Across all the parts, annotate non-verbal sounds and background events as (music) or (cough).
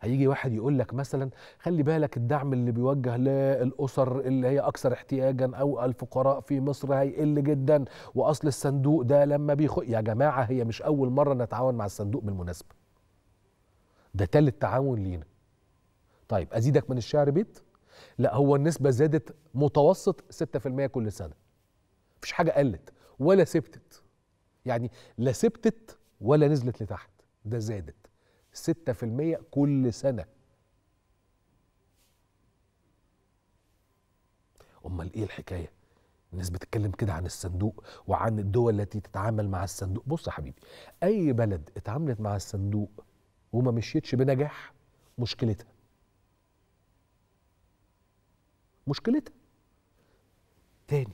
هيجي واحد يقول لك مثلا خلي بالك الدعم اللي بيوجه للاسر اللي هي اكثر احتياجا او الفقراء في مصر هيقل جدا واصل الصندوق ده لما بيخ يا جماعه هي مش اول مره نتعاون مع الصندوق بالمناسبه ده تالت تعاون لينا طيب ازيدك من الشعر بيت لا هو النسبه زادت متوسط 6% كل سنه مفيش حاجه قلت ولا سبتت يعني لا سبتت ولا نزلت لتحت ده زادت 6% كل سنة أمال إيه الحكاية؟ الناس بتتكلم كده عن الصندوق وعن الدول التي تتعامل مع الصندوق بص يا حبيبي أي بلد اتعاملت مع الصندوق وما مشيتش بنجاح مشكلتها مشكلتها تاني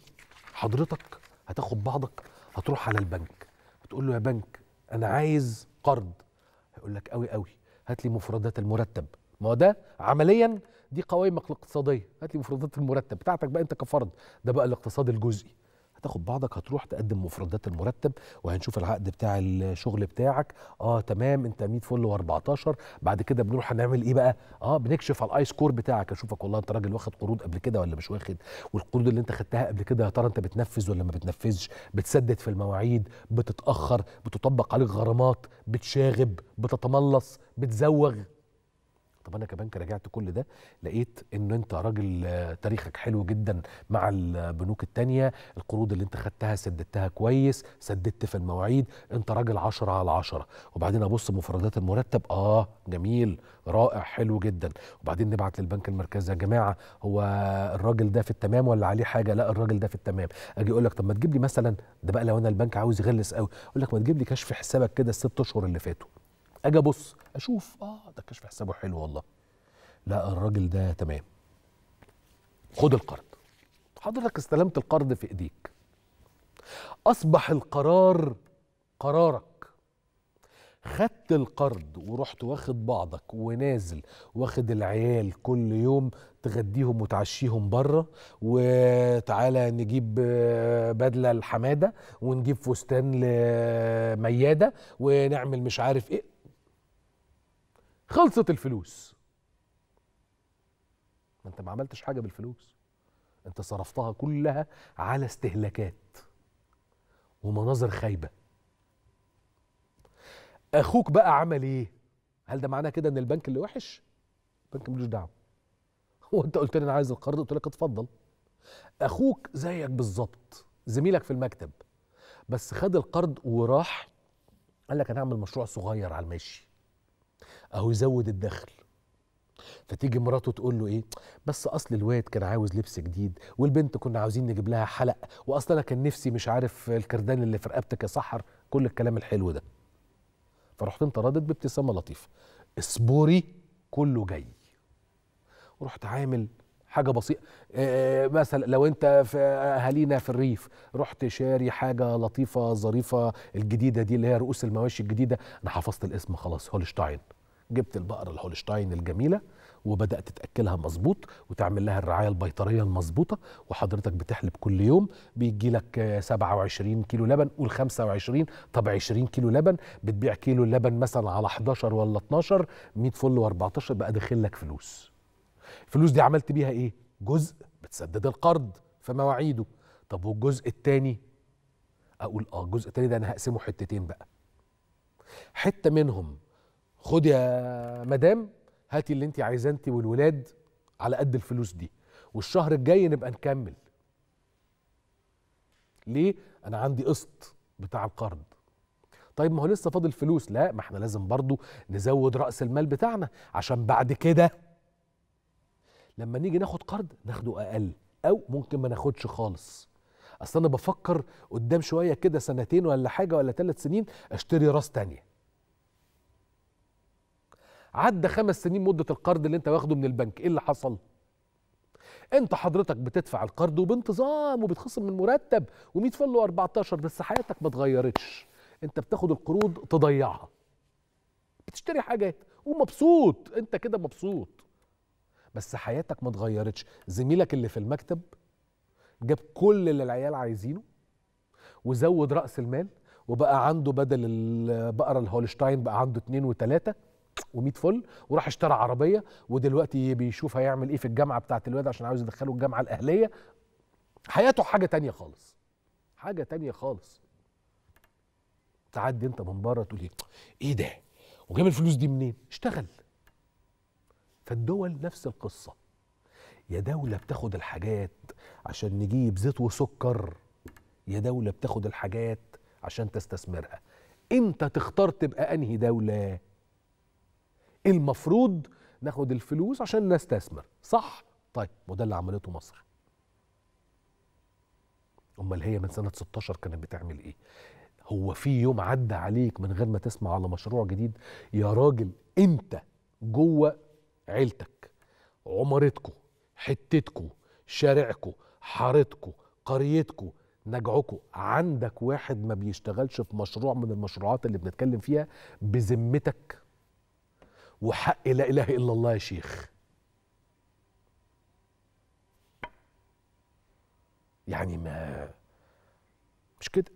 حضرتك هتاخد بعضك هتروح على البنك هتقول له يا بنك انا عايز قرض هيقول لك قوي قوي هات لي مفردات المرتب ما هو ده عمليا دي قوائمك الاقتصاديه هات لي مفردات المرتب بتاعتك بقى انت كفرد ده بقى الاقتصاد الجزئي هتاخد بعضك هتروح تقدم مفردات المرتب وهنشوف العقد بتاع الشغل بتاعك اه تمام انت 100 فل و14 بعد كده بنروح هنعمل ايه بقى اه بنكشف على الاي سكور بتاعك اشوفك والله انت راجل واخد قروض قبل كده ولا مش واخد والقروض اللي انت خدتها قبل كده يا ترى انت بتنفذ ولا ما بتنفذش بتسدد في المواعيد بتتاخر بتطبق عليك غرامات بتشاغب بتتملص بتزوغ طب انا كبنك راجعت كل ده لقيت ان انت راجل آه، تاريخك حلو جدا مع البنوك التانية القروض اللي انت خدتها سددتها كويس سددت في المواعيد انت راجل عشرة على عشرة وبعدين ابص مفردات المرتب اه جميل رائع حلو جدا وبعدين نبعت للبنك المركزي يا جماعه هو الراجل ده في التمام ولا عليه حاجه لا الراجل ده في التمام اجي اقول لك طب ما تجيب لي مثلا ده بقى لو انا البنك عاوز يغلس قوي اقول لك ما تجيب لي كشف حسابك كده الست اشهر اللي فاتوا اجي ابص اشوف اه ده كشف حسابه حلو والله لا الراجل ده تمام خد القرض حضرتك استلمت القرض في ايديك اصبح القرار قرارك خدت القرض ورحت واخد بعضك ونازل واخد العيال كل يوم تغديهم وتعشيهم بره وتعالى نجيب آه، بدله لحماده ونجيب فستان لمياده ونعمل مش عارف ايه خلصت الفلوس ما انت ما عملتش حاجه بالفلوس انت صرفتها كلها على استهلاكات ومناظر خايبه اخوك بقى عمل ايه هل ده معناه كده ان البنك اللي وحش البنك ملوش دعوه (laughs) هو انت قلت لي انا عايز القرض قلت لك اتفضل اخوك زيك بالظبط زميلك في المكتب بس خد القرض وراح قال لك انا هعمل مشروع صغير على المشي اهو يزود الدخل فتيجي مراته تقول له ايه بس اصل الواد كان عاوز لبس جديد والبنت كنا عاوزين نجيب لها حلق واصل انا كان نفسي مش عارف الكردان اللي في رقبتك يا سحر كل الكلام الحلو ده فرحت انت ردت بابتسامه لطيفه اصبري كله جاي ورحت عامل حاجه بسيطه آه، آه، مثلا لو انت في اهالينا في الريف رحت شاري حاجه لطيفه ظريفه الجديده دي اللي هي رؤوس المواشي الجديده انا حفظت الاسم خلاص هولشتاين جبت البقر الهولشتاين الجميله وبدات تاكلها مظبوط وتعمل لها الرعايه البيطريه المظبوطه وحضرتك بتحلب كل يوم بيجي لك 27 كيلو لبن قول 25 طب 20 كيلو لبن بتبيع كيلو اللبن مثلا على 11 ولا 12 100 فل و14 بقى داخل لك فلوس الفلوس دي عملت بيها ايه جزء بتسدد القرض في مواعيده طب والجزء الثاني اقول اه الجزء الثاني ده انا هقسمه حتتين بقى حته منهم خد يا مدام هاتي اللي انت عايزاه انت والولاد على قد الفلوس دي والشهر الجاي نبقى نكمل ليه انا عندي قسط بتاع القرض طيب ما هو لسه فاضل فلوس لا ما احنا لازم برضو نزود راس المال بتاعنا عشان بعد كده لما نيجي ناخد قرض ناخده اقل او ممكن ما ناخدش خالص اصل انا بفكر قدام شويه كده سنتين ولا حاجه ولا ثلاث سنين اشتري راس تانيه عدى خمس سنين مده القرض اللي انت واخده من البنك ايه اللي حصل انت حضرتك بتدفع القرض وبانتظام وبتخصم من مرتب و100 فل و14 بس حياتك ما اتغيرتش انت بتاخد القروض تضيعها بتشتري حاجات ومبسوط انت كده مبسوط بس حياتك ما اتغيرتش زميلك اللي في المكتب جاب كل اللي العيال عايزينه وزود راس المال وبقى عنده بدل البقره الهولشتاين بقى عنده اتنين وتلاته و100 فل وراح اشترى عربيه ودلوقتي بيشوف هيعمل ايه في الجامعه بتاعه الواد عشان عاوز يدخله الجامعه الاهليه حياته حاجه تانية خالص حاجه تانية خالص تعدي انت من بره تقول ايه, إيه ده وجاب الفلوس دي منين اشتغل فالدول نفس القصه يا دوله بتاخد الحاجات عشان نجيب زيت وسكر يا دوله بتاخد الحاجات عشان تستثمرها انت تختار تبقى انهي دوله المفروض ناخد الفلوس عشان نستثمر صح طيب وده اللي عملته مصر امال هي من سنه 16 كانت بتعمل ايه هو في يوم عدى عليك من غير ما تسمع على مشروع جديد يا راجل انت جوه عيلتك عمارتكو حتتكو شارعكو حارتكو قريتكو نجعكو عندك واحد ما بيشتغلش في مشروع من المشروعات اللي بنتكلم فيها بذمتك وحق لا اله الا الله يا شيخ يعني ما مش كده